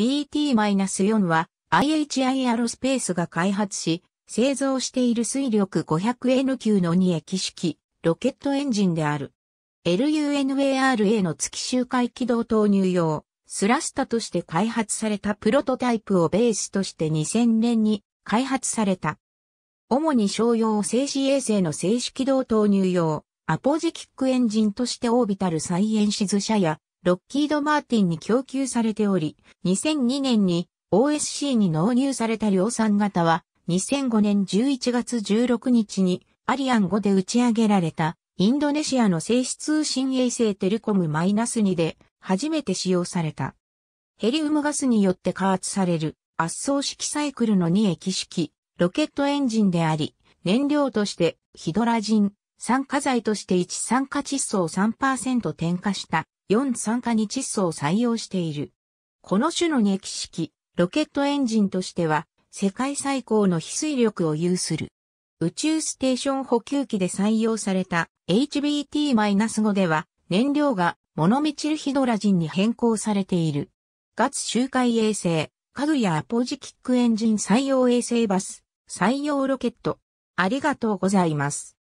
BT-4 は IHIR スペースが開発し、製造している水力 500N 級の2液式ロケットエンジンである。LUNARA の月周回軌道投入用、スラスタとして開発されたプロトタイプをベースとして2000年に開発された。主に商用静止衛星の静止軌道投入用、アポジキックエンジンとしてオービタルサイエンシズ社やロッキード・マーティンに供給されており、2002年に OSC に納入された量産型は、2005年11月16日にアリアン5で打ち上げられた、インドネシアの静止通信衛星テルコム -2 で初めて使用された。ヘリウムガスによって加圧される圧送式サイクルの2液式ロケットエンジンであり、燃料としてヒドラジン、酸化剤として一酸化窒素を3%添加した4酸化に窒素を採用している。この種の熱気式、ロケットエンジンとしては、世界最高の翡翠力を有する。宇宙ステーション補給機で採用された HBT-5 では、燃料がモノミチルヒドラジンに変更されている。ガツ周回衛星、家具やアポジキックエンジン採用衛星バス、採用ロケット。ありがとうございます。